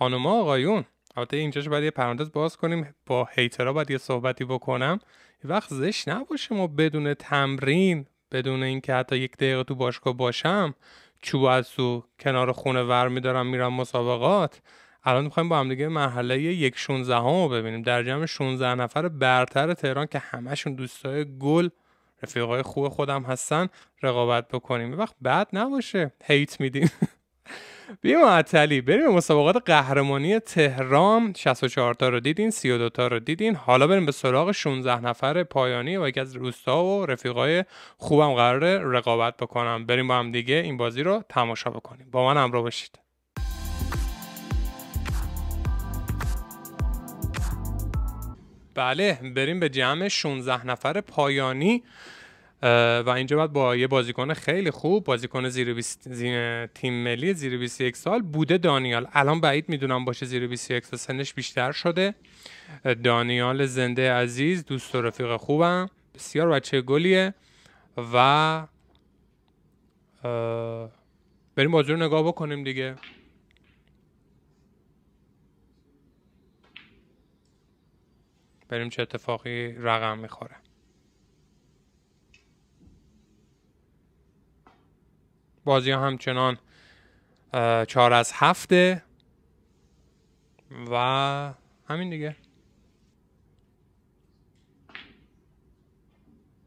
خانما، آقایون البته اینجاش باید یه پرانتز باز کنیم با هیترا باید یه صحبتی بکنم یه وقت زشت نباشه ما بدون تمرین بدون اینکه حتی یک دقیقه تو باشگاه باشم چوب از تو کنار خونه ور میدارم میرم مسابقات الان میخوایم با هم دیگه مرحله یک 16 رو ببینیم در جمع 16 نفر برتر تهران که همشون دوستای گل رفیقای خوب خودم هستن رقابت بکنیم وقت بعد نباشه هیت میدیم بیا معطلی بریم به مسابقات قهرمانی تهران 64 تا رو دیدین 32 تا رو دیدین حالا بریم به سراغ 16 نفر پایانی و یکی از روستا و رفیقای خوبم قرار رقابت بکنم بریم با هم دیگه این بازی رو تماشا بکنیم با من همراه باشید بله بریم به جمع 16 نفر پایانی و اینجا باید با یه بازیکن خیلی خوب بازیکن زیر, تیم ملی زیر 21 سال بوده دانیال الان بعید میدونم باشه زیر 21 سال سنش بیشتر شده دانیال زنده عزیز دوست و رفیق خوبم بسیار بچه گلیه و بریم بازی رو نگاه بکنیم دیگه بریم چه اتفاقی رقم میخوره بازی ها همچنان چهار از هفته و همین دیگه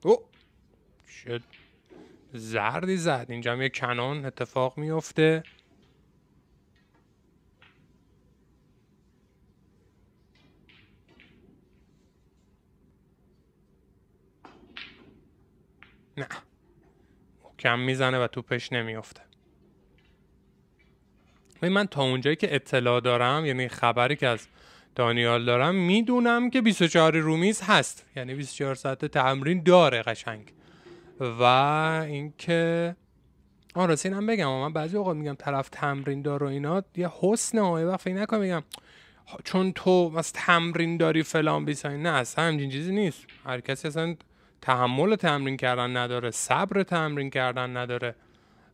او چه زردی زد اینجا هم یه کنان اتفاق میفته نه کم میزنه و توپش نمیافته و من تا اونجایی که اطلاع دارم یعنی خبری که از دانیال دارم میدونم که 24 رومیز هست یعنی 24 ساعت تمرین داره قشنگ و اینکه آن هم بگم من بعضی اوقات میگم طرف تمرین دار و اینا یه حسن های وقتی نکنم میگم چون تو از تمرین داری فلان بیسایی نه اصلا همچین چیزی نیست هر کسی اصلا تحمل تمرین کردن نداره صبر تمرین کردن نداره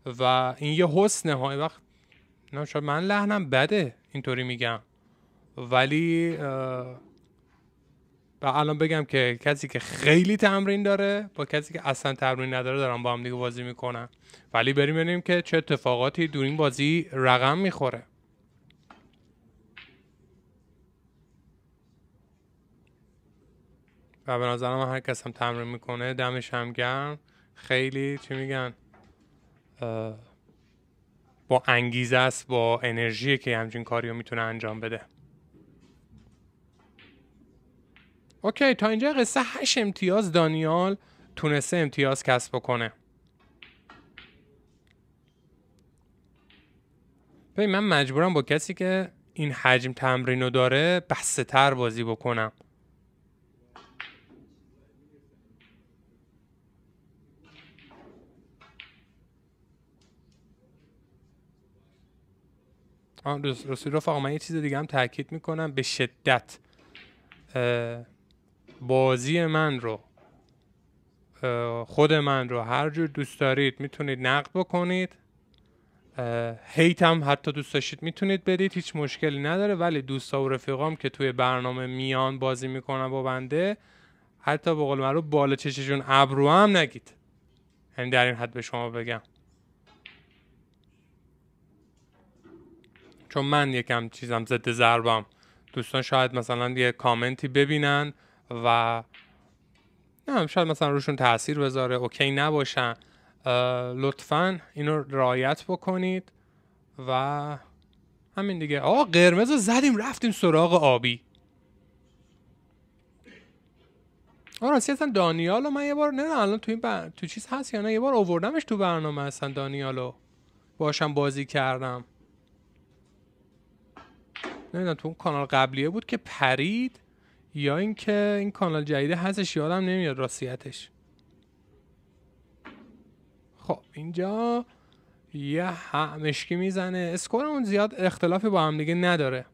و این یه حسنه های وقت من لحنم بده اینطوری میگم ولی و الان بگم که کسی که خیلی تمرین داره با کسی که اصلا تمرین نداره دارم با هم دیگه بازی میکنن ولی بریم ببینیم که چه اتفاقاتی دور این بازی رقم میخوره و به نظر من هر کس هم تمرین میکنه دمش هم گرم خیلی چی میگن با انگیزه است با انرژی که همچین کاری رو میتونه انجام بده اوکی تا اینجا قصه هش امتیاز دانیال تونسته امتیاز کسب بکنه ببین من مجبورم با کسی که این حجم تمرین رو داره بسته تر بازی بکنم رسولوف آقا من یه چیز دیگه هم تاکید میکنم به شدت بازی من رو خود من رو هر جور دوست دارید میتونید نقد بکنید هیت هم حتی دوست داشتید میتونید بدید هیچ مشکلی نداره ولی دوستا و رفیقام که توی برنامه میان بازی میکنن با بنده حتی به قول رو بالا چششون ابرو هم نگید یعنی در این حد به شما بگم چون من یکم چیزم ضد ضربم دوستان شاید مثلا یه کامنتی ببینن و نه شاید مثلا روشون تاثیر بذاره اوکی نباشن لطفا اینو رعایت بکنید و همین دیگه آقا قرمز رو زدیم رفتیم سراغ آبی آره راستی اصلا دانیالو من یه بار نه, الان تو این بر... تو چیز هست یا نه یه بار اووردمش تو برنامه اصلا دانیالو باشم بازی کردم نمیدونم تو اون کانال قبلیه بود که پرید یا اینکه این کانال جدیده هستش یادم نمیاد راستیتش خب اینجا یه همشکی میزنه اسکورمون زیاد اختلافی با هم دیگه نداره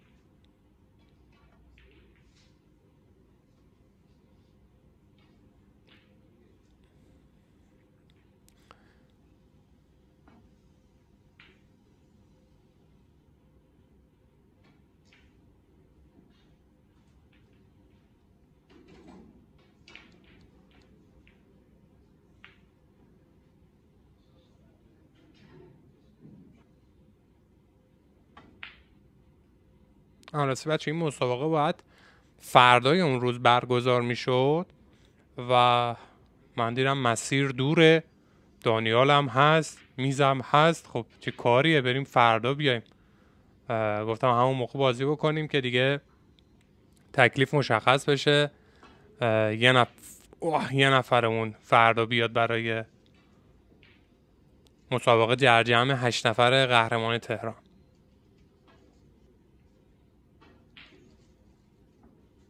راستی بچه این مسابقه باید فردای اون روز برگزار میشد و من دیدم مسیر دوره دانیال هم هست میزم هست خب چه کاریه بریم فردا بیایم گفتم همون موقع بازی بکنیم که دیگه تکلیف مشخص بشه یه, نف... یه نفرمون فردا بیاد برای مسابقه جرجم هشت نفر قهرمان تهران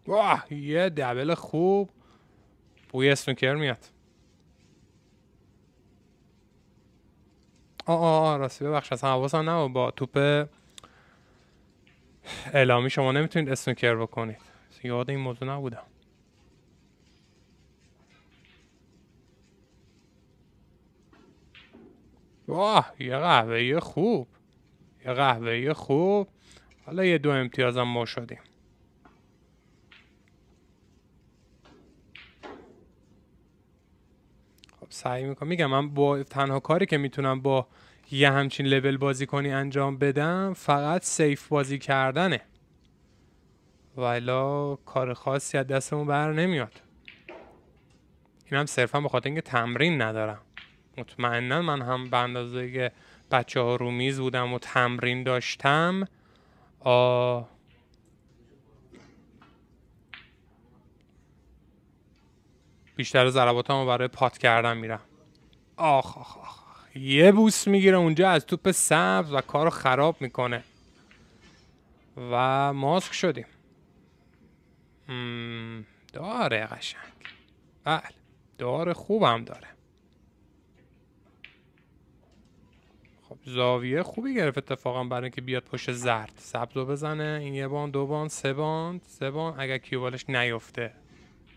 واه یه دبل خوب بوی اسنوکر میاد آ راستی ببخش از حواسم نبود با توپ اعلامی شما نمیتونید اسنوکر بکنید یاد این موضوع نبودم واه یه قهوه خوب یه قهوه خوب حالا یه دو امتیازم ما شدیم سعی میکنم میگم من با تنها کاری که میتونم با یه همچین لول بازی کنی انجام بدم فقط سیف بازی کردنه ولا کار خاصی از دستمون بر نمیاد اینم صرفا به خاطر اینکه تمرین ندارم مطمئنا من هم به اندازه بچه ها رو میز بودم و تمرین داشتم آه بیشتر ضرباتمو برای پات کردن میرم آخ آخ آخ یه بوس میگیره اونجا از توپ سبز و کارو خراب میکنه و ماسک شدیم داره قشنگ بله داره خوبم داره خب زاویه خوبی گرفت اتفاقا برای اینکه بیاد پشت زرد سبز رو بزنه این یه بان دو بان سه بان سه بان اگر کیوبالش نیفته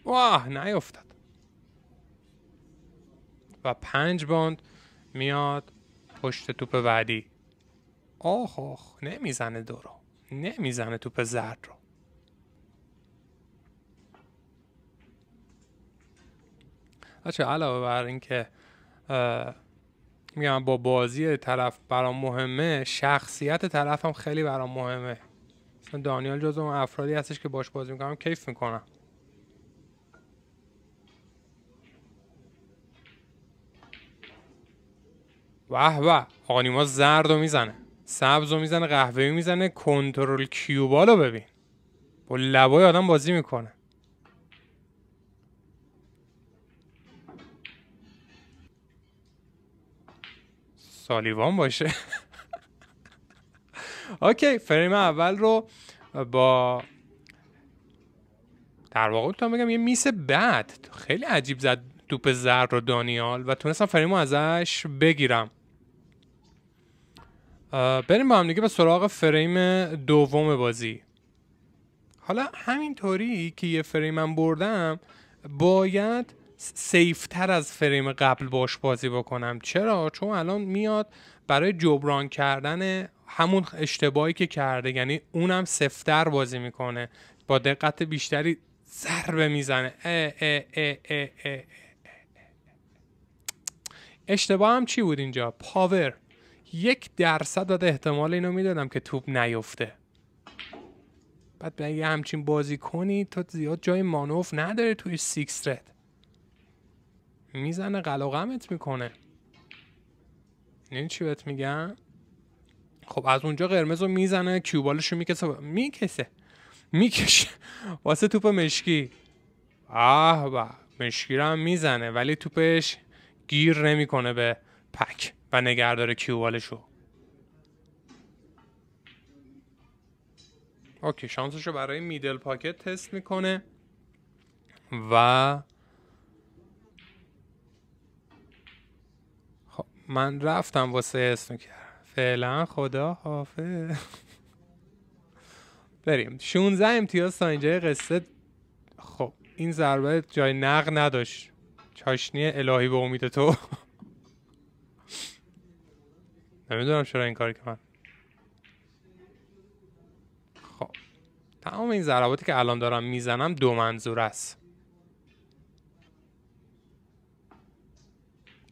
واه نیفته و پنج باند میاد پشت توپ بعدی آخ آخ نمیزنه دو رو نمیزنه توپ زرد رو بچه علاوه بر اینکه میگم با بازی طرف برام مهمه شخصیت طرفم خیلی برام مهمه دانیال جزو اون افرادی هستش که باش بازی میکنم کیف میکنم واه، واه، آقا نیما زرد رو میزنه سبز رو میزنه قهوه‌ای میزنه کنترل رو ببین با لبای آدم بازی میکنه سالیوان باشه اوکی فریم اول رو با در واقع تو بگم یه میس بد خیلی عجیب زد توپ زر رو دانیال و تونستم فریمو ازش بگیرم بریم با هم دیگه به سراغ فریم دوم بازی حالا همینطوری که یه فریمم بردم باید سیفتر از فریم قبل باش بازی بکنم چرا؟ چون الان میاد برای جبران کردن همون اشتباهی که کرده یعنی اونم سفتر بازی میکنه با دقت بیشتری ضربه میزنه اشتباه هم چی بود اینجا؟ پاور یک درصد داده احتمال اینو میدادم که توپ نیفته بعد به اگه همچین بازی کنی تا زیاد جای مانوف نداره توی سیکس رد میزنه قلقمت میکنه این یعنی چی بهت میگم خب از اونجا قرمز رو میزنه کیوبالش رو میکسه میکسه میکشه واسه توپ مشکی آه با مشکی رو هم میزنه ولی توپش گیر نمیکنه به پک و نگهدار کیوالشو اوکی شانسش رو برای میدل پاکت تست میکنه و خب، من رفتم واسه کرد فعلا خدا حافظ بریم 16 امتیاز تا اینجای قصه خب این ضربه جای نق نداشت چاشنی الهی به امید تو نمیدونم چرا این کاری کنم. خب تمام این ضرباتی که الان دارم میزنم دو منظور است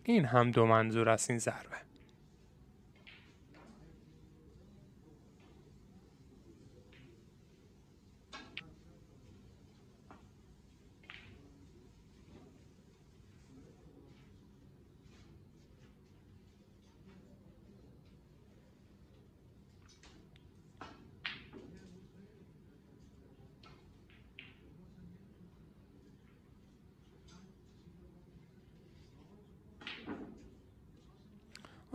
این هم دو منظور است این ضربه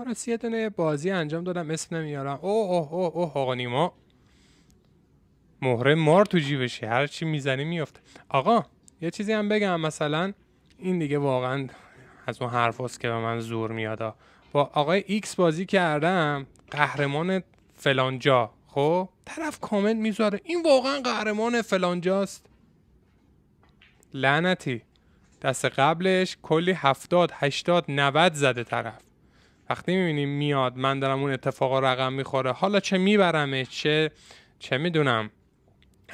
پاراس یه دونه بازی انجام دادم اسم نمیارم اوه اوه اوه اوه آقا نیما مهره مار تو جیبشه هر چی میزنی میفته آقا یه چیزی هم بگم مثلا این دیگه واقعا از اون حرف که به من زور میاد با آقای ایکس بازی کردم قهرمان فلانجا خب طرف کامنت میذاره این واقعا قهرمان فلانجاست لعنتی دست قبلش کلی هفتاد هشتاد نود زده طرف وقتی میبینیم میاد من دارم اون اتفاق رقم میخوره حالا چه میبرمش چه چه میدونم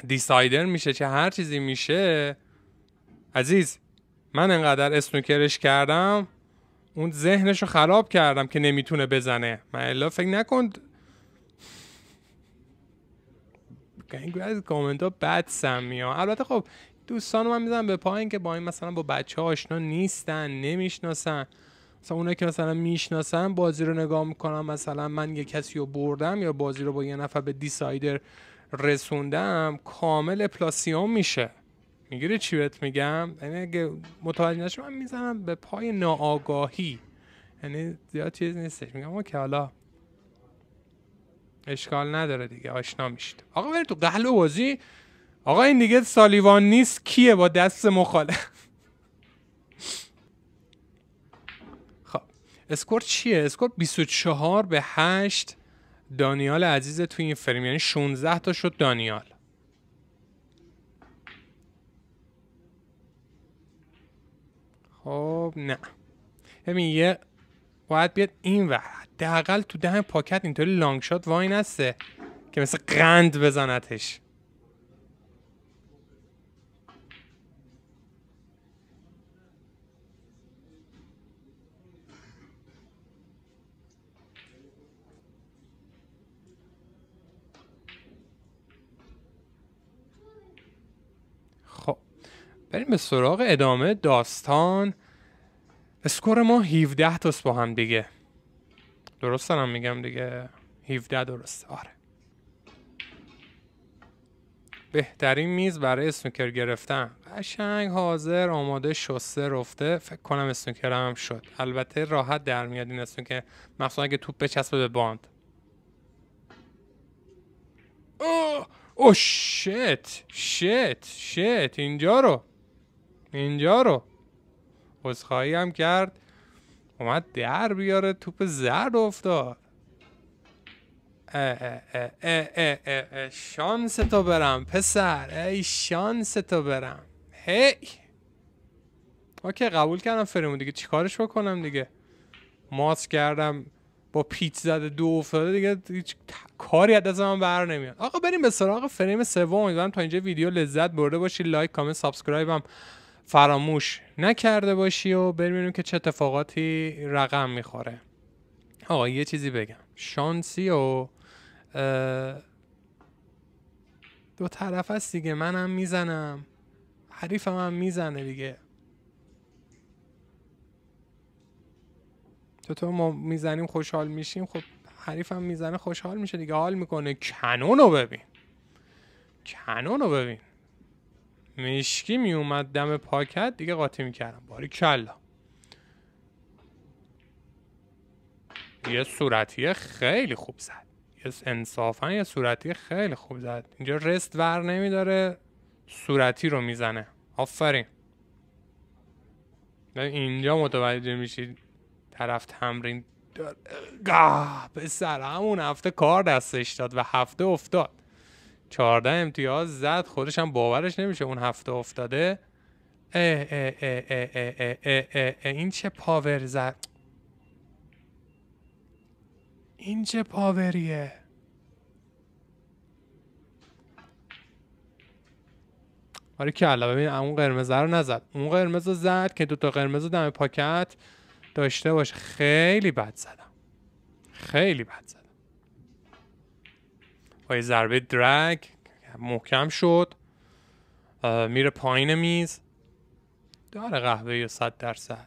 دیسایدر میشه چه هر چیزی میشه عزیز من انقدر اسنوکرش کردم اون ذهنشو خراب کردم که نمیتونه بزنه من الا فکر نکن از کامنت ها بد سمی ها البته خب دوستان من میزنم به پایین که با این مثلا با بچه ها آشنا نیستن نمیشناسن مثلا اونایی که مثلا میشناسن بازی رو نگاه میکنم مثلا من یه کسی رو بردم یا بازی رو با یه نفر به دیسایدر رسوندم کامل پلاسیوم میشه میگیری چی بهت میگم یعنی اگه متوجه نشم من میزنم به پای ناآگاهی یعنی زیاد چیز نیستش میگم ما که حالا اشکال نداره دیگه آشنا میشید آقا بری تو قهل بازی آقا این دیگه سالیوان نیست کیه با دست مخالف اسکور چیه اسکور 24 به 8 دانیال عزیز توی این فریم یعنی 16 تا شد دانیال خب نه ببین یه باید بیاد این ور حداقل تو دهن پاکت اینطوری لانگ شات وای نسته که مثل قند بزنتش بریم به سراغ ادامه داستان اسکور ما 17 تاست با هم دیگه درست دارم میگم دیگه 17 درست آره بهترین میز برای اسنوکر گرفتن قشنگ حاضر آماده شسته رفته فکر کنم اسنوکر هم شد البته راحت در میاد این اسنوکر مخصوصا اگه توپ بچسبه به باند اوه او شت شت شت اینجا رو اینجا رو عذرخواهی هم کرد اومد در بیاره توپ زرد افتاد اه اه اه شانس تو برم پسر ای شانس تو برم هی اوکی قبول کردم فریمو دیگه چیکارش بکنم دیگه ماس کردم با پیت زده دو افتاده دیگه هیچ کاری از دستم بر نمیاد آقا بریم به سراغ فریم سوم امیدوارم تا اینجا ویدیو لذت برده باشی لایک کامنت سابسکرایب هم فراموش نکرده باشی و ببینیم که چه اتفاقاتی رقم میخوره آقا یه چیزی بگم شانسی و دو طرف است دیگه منم میزنم حریفم هم میزنه دیگه تو ما میزنیم خوشحال میشیم خب حریفم میزنه خوشحال میشه دیگه حال میکنه کنون رو ببین کنون رو ببین مشکی میومد دم پاکت دیگه قاطی میکردم باری کلا یه صورتی خیلی خوب زد یه انصافا یه صورتی خیلی خوب زد اینجا رست ور نمیداره صورتی رو میزنه آفرین اینجا متوجه میشید طرف تمرین داره. به سر همون هفته کار دستش داد و هفته افتاد 14 امتیاز زد خودش هم باورش نمیشه اون هفته افتاده این چه پاور زد این چه پاوریه آره که علا ببین اون قرمز رو نزد اون قرمز رو زد که دوتا قرمز رو دم پاکت داشته باشه خیلی بد زدم خیلی بد زدم با ضربه درگ محکم شد میره پایین میز داره قهوه یا صد درصد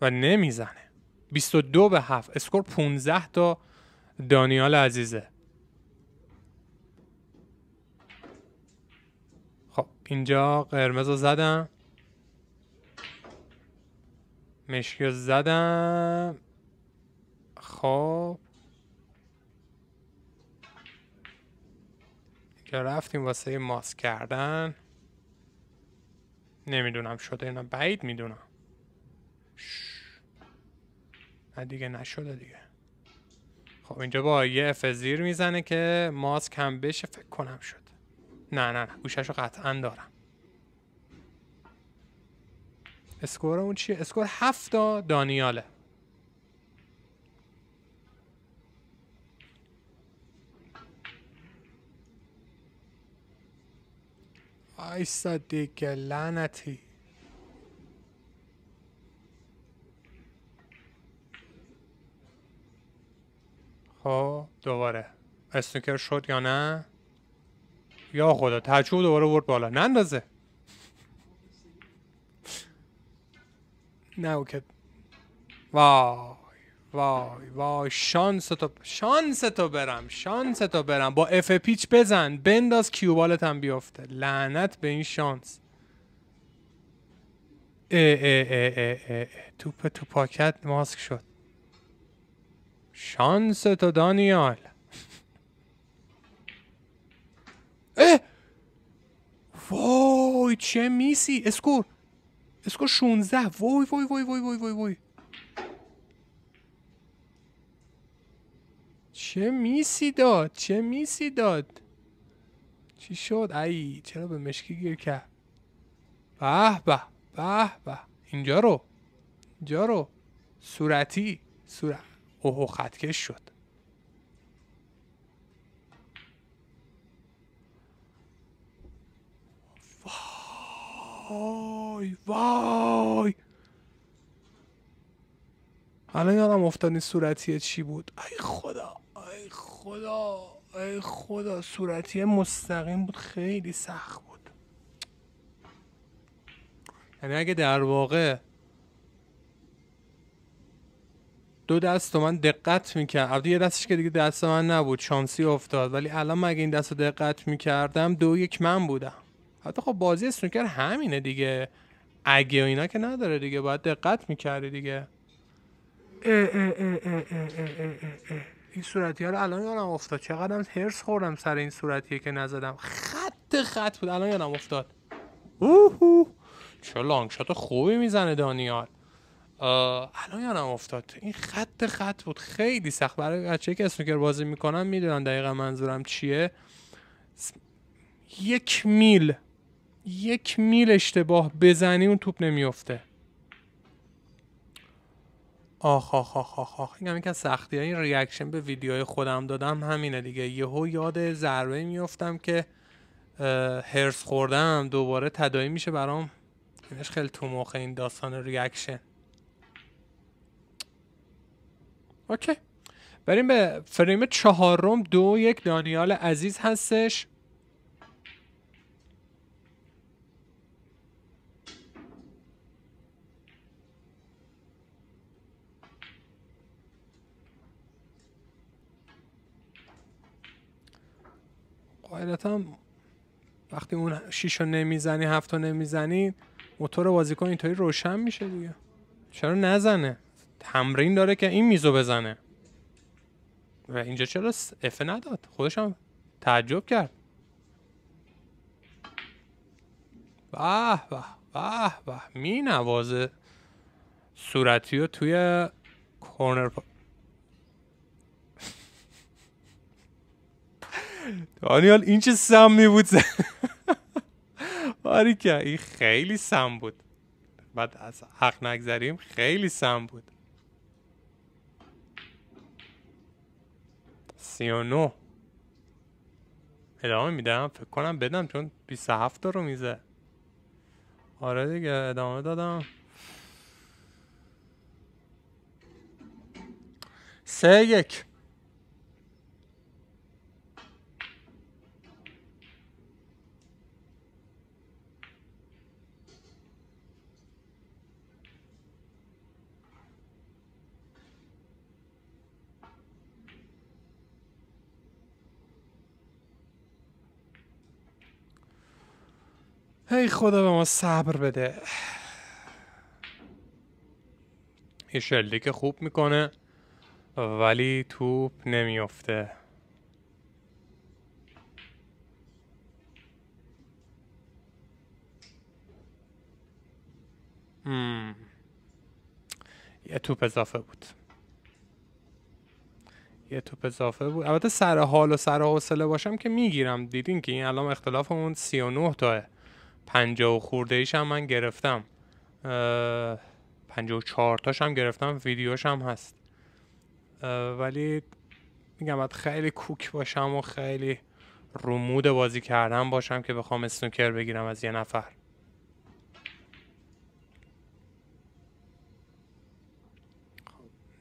و نمیزنه 22 به 7 اسکور 15 تا دانیال عزیزه خب اینجا قرمز رو زدم مشکی زدم خب که رفتیم واسه ماسک کردن نمیدونم شده اینا بعید میدونم نه دیگه نشده دیگه خب اینجا با یه اف میزنه که ماسک هم بشه فکر کنم شد نه نه نه گوشش رو قطعا دارم اسکورمون اون چیه؟ اسکور هفتا دانیاله ایسا دیگه لعنتی خب دوباره اسنوکر شد یا نه یا خدا تحجیب دوباره ورد بالا نندازه نه اوکی واو وای وای شانس تو شانس تو برم شانس تو برم با اف پیچ بزن بنداز کیوبالت هم بیفته لعنت به این شانس اه اه اه اه توپ تو پاکت ماسک شد شانس تو دانیال اه وای چه میسی اسکور اسکور 16 وای وای وای وای وای وای وای چه میسی داد چه میسی داد چی شد ای چرا به مشکی گیر کرد به به به به اینجا رو اینجا رو صورتی صورت اوه خطکش شد وای وای الان یادم افتاد این صورتیه چی بود ای خدا ای خدا ای خدا صورتی مستقیم بود خیلی سخت بود یعنی اگه در واقع دو دست من دقت میکرد البته یه دستش که دیگه دست من نبود شانسی افتاد ولی الان اگه این دست رو دقت میکردم دو یک من بودم حتی خب بازی سنوکر همینه دیگه اگه و اینا که نداره دیگه باید دقت میکردی دیگه اه اه اه این صورتی ها رو الان یادم افتاد چقدر هرس خوردم سر این صورتیه که نزدم خط خط بود الان یادم افتاد اوهو چه لانگ خوبی میزنه دانیال الان یادم افتاد این خط خط بود خیلی سخت برای بچه که اسنوکر بازی میکنم میدونن دقیقا منظورم چیه یک میل یک میل اشتباه بزنی اون توپ نمیفته آخ آخ آخ آخ, آخ. این که سختی های این ریاکشن به ویدیوهای خودم دادم همینه دیگه یهو یاد ضربه میفتم که هرس خوردم دوباره تدایی میشه برام اینش خیلی تو موقع این داستان ریاکشن اوکی بریم به فریم چهارم دو یک دانیال عزیز هستش هم وقتی اون شیش رو نمیزنی هفت رو نمیزنی موتور بازیکن اینطوری روشن میشه دیگه چرا نزنه تمرین داره که این میزو بزنه و اینجا چرا افه نداد خودش هم تعجب کرد واه واه واه واه می نوازه صورتی رو توی کورنر دانیال این چه می بود که این خیلی سم بود بعد از حق نگذریم خیلی سم بود سی و نو ادامه میدم فکر کنم بدم چون 27 رو میزه آره دیگه ادامه دادم سه یک هی خدا به ما صبر بده یه شلیک خوب میکنه ولی توپ نمیافته یه توپ اضافه بود یه توپ اضافه بود البته سر حال و سر حوصله باشم که میگیرم دیدین که این الان اختلافمون 39 تاه پنجاه و خورده ایش هم من گرفتم پنجاه و چهارتاش هم گرفتم ویدیوش هم هست ولی میگم باید خیلی کوک باشم و خیلی رومود بازی کردن باشم که بخوام سنوکر بگیرم از یه نفر خب،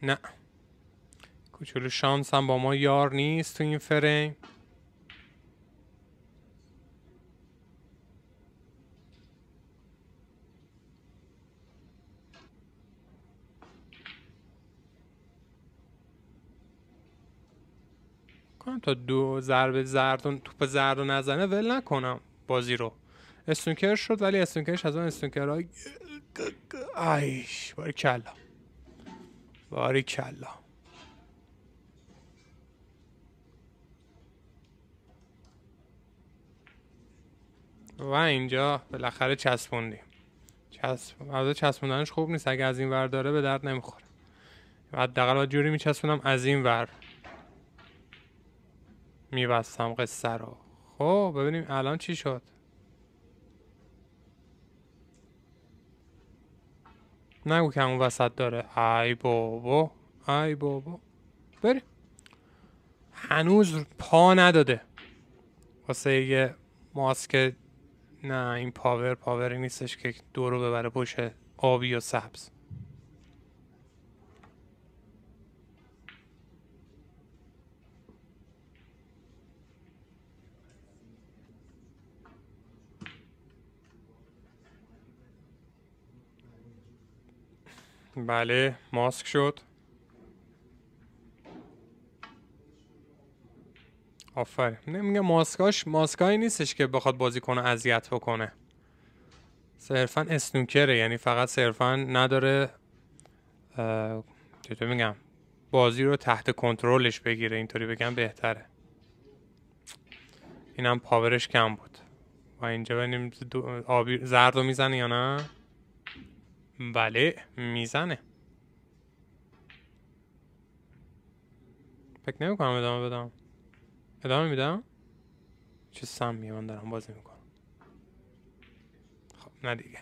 نه کوچولو شانس هم با ما یار نیست تو این فریم تا دو ضربه زرد و توپ زرد و نزنه ول نکنم بازی رو استونکر شد ولی استونکرش از اون استونکرها آیش باری کلا کلا و اینجا بالاخره چسبوندیم چسب از چسبوندنش خوب نیست اگه از این ور داره به درد نمیخوره حداقل جوری میچسبونم از این ور میبستم قصه رو خب ببینیم الان چی شد نگو که همون وسط داره ای بابا ای بابا بریم هنوز پا نداده واسه یه ماسک نه این پاور پاوری نیستش که دورو ببره پشت آبی و سبز بله ماسک شد آفر نمیگه ماسکاش ماسکایی نیستش که بخواد بازی کنه اذیت بکنه صرفا اسنوکره یعنی فقط صرفا نداره چطور میگم بازی رو تحت کنترلش بگیره اینطوری بگم بهتره اینم پاورش کم بود و اینجا ببینیم آبی زرد رو میزنه یا نه بله میزنه فکر نمی کنم ادامه بدم ادامه میدم چه سم من دارم بازی میکنم خب نه دیگه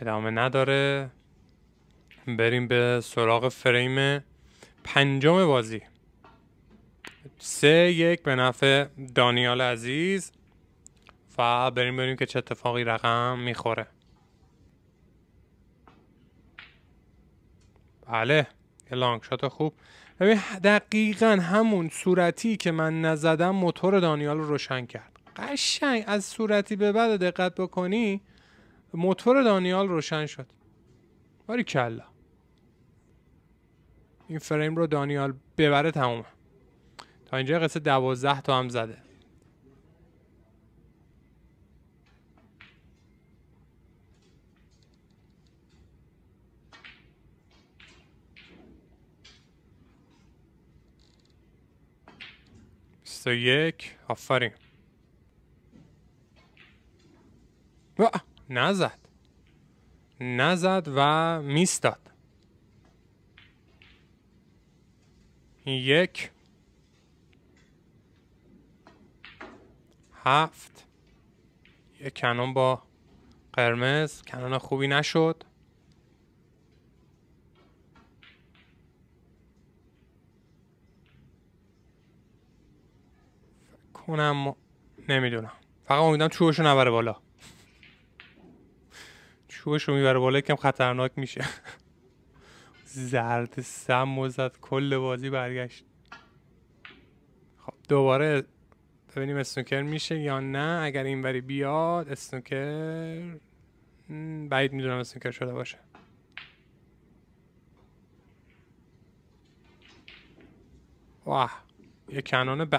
ادامه نداره بریم به سراغ فریم پنجم بازی سه یک به نفع دانیال عزیز و بریم بریم که چه اتفاقی رقم میخوره بله یه لانگ شات خوب ببین دقیقا همون صورتی که من نزدم موتور دانیال رو روشن کرد قشنگ از صورتی به بعد دقت بکنی موتور دانیال روشن شد باری کلا این فریم رو دانیال ببره تمومه تا اینجا قصه دوازده تا هم زده آفرین و یک آفرین نزد نزد و میستاد یک هفت یک کنون با قرمز کنون خوبی نشد اونم نمیدونم فقط امیدم چوبش نبره بالا چوبش رو میبره بالا یکم خطرناک میشه زرد سم مزد کل بازی برگشت خب دوباره ببینیم اسنوکر میشه یا نه اگر این بری بیاد اسنوکر بعید میدونم اسنوکر شده باشه واه یه کنانه به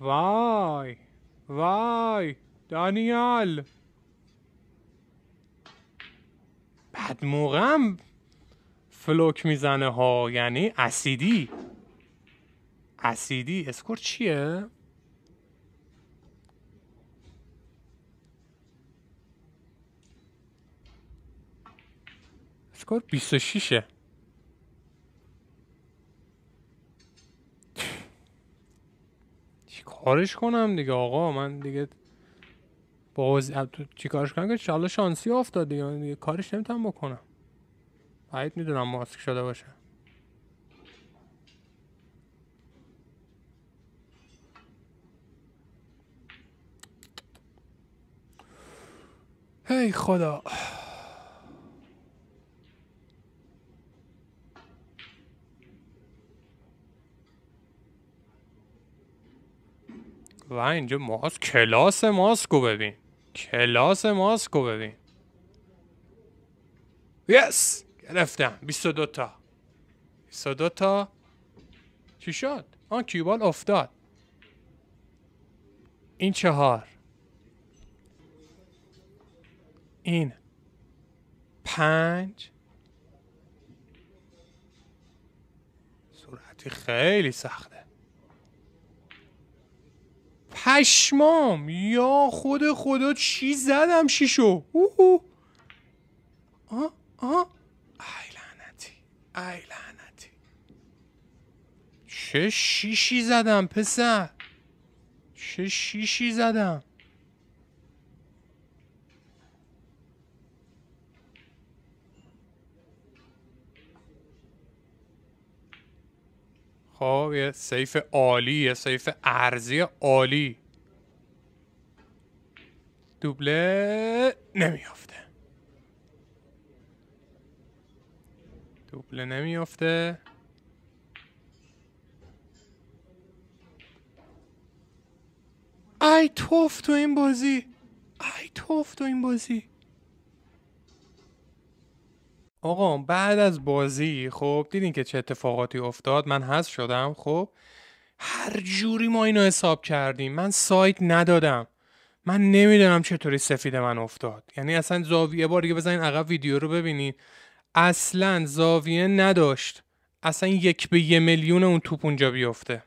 وای وای دانیال بعد موقعم فلوک میزنه ها یعنی اسیدی اسیدی اسکور چیه؟ اسکور 26 ه کارش کنم دیگه آقا من دیگه باز کارش کنم که چاله شانسی افتاد دیگه دیگه کارش نمیتونم بکنم باید میدونم ماسک شده باشه هی خدا و اینجا ماسک کلاس ماسکو ببین کلاس ماسکو ببین یس گرفتم 22 تا 22 تا چی شد آن کیوبال افتاد این چهار این پنج سرعتی خیلی سخت پشمام یا خود خدا چی زدم شیشو اوه آه آه ای لعنتی ای لعنتی چه شیشی زدم پسر چه شیشی زدم خب یه سیف عالی یه سیف ارزی عالی دوبله نمیافته دوبله نمیافته ای توف تو این بازی ای توف تو این بازی آقا بعد از بازی خب دیدین که چه اتفاقاتی افتاد من هست شدم خب هر جوری ما اینو حساب کردیم من سایت ندادم من نمیدونم چطوری سفید من افتاد یعنی اصلا زاویه بار دیگه بزنین عقب ویدیو رو ببینید اصلا زاویه نداشت اصلا یک به یه میلیون اون توپ اونجا بیفته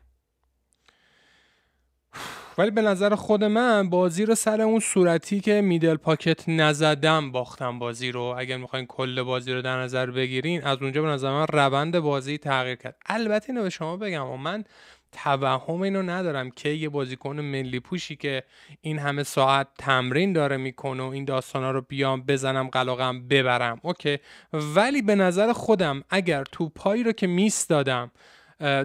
ولی به نظر خود من بازی رو سر اون صورتی که میدل پاکت نزدم باختم بازی رو اگر میخواین کل بازی رو در نظر بگیرین از اونجا به نظر من روند بازی تغییر کرد البته اینو به شما بگم و من توهم اینو ندارم که یه بازیکن ملی پوشی که این همه ساعت تمرین داره میکنه و این داستانا رو بیام بزنم قلقم ببرم اوکی ولی به نظر خودم اگر پایی رو که میست دادم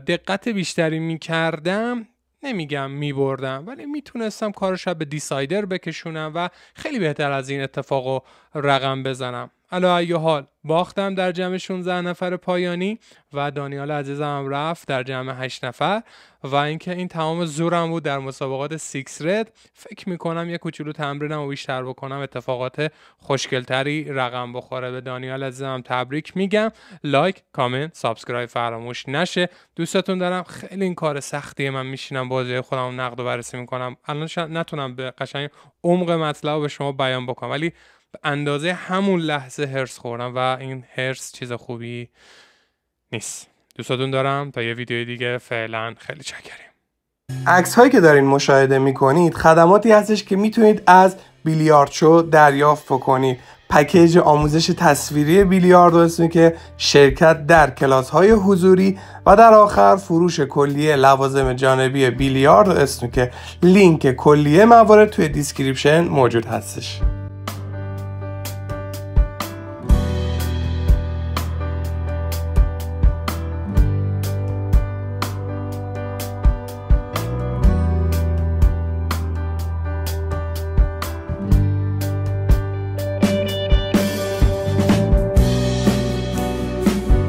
دقت بیشتری میکردم نمیگم میبردم ولی میتونستم کارش به دیسایدر بکشونم و خیلی بهتر از این اتفاق رقم بزنم علا ایو حال باختم در جمع 16 نفر پایانی و دانیال عزیزم رفت در جمع 8 نفر و اینکه این تمام زورم بود در مسابقات سیکس رد فکر میکنم یه کوچولو تمرینم و بیشتر بکنم اتفاقات خوشگلتری رقم بخوره به دانیال عزیزم تبریک میگم لایک کامنت سابسکرایب فراموش نشه دوستتون دارم خیلی این کار سختیه من میشینم بازی خودم نقد و بررسی میکنم الان نتونم به قشنگ عمق مطلب به شما بیان بکنم ولی اندازه همون لحظه هرس خوردم و این هرس چیز خوبی نیست دوستاتون دارم تا یه ویدیو دیگه فعلا خیلی چکریم عکس هایی که دارین مشاهده کنید خدماتی هستش که میتونید از بیلیارد شو دریافت بکنید پکیج آموزش تصویری بیلیارد اسمی که شرکت در کلاس های حضوری و در آخر فروش کلیه لوازم جانبی بیلیارد اسمی که لینک کلیه موارد توی دیسکریپشن موجود هستش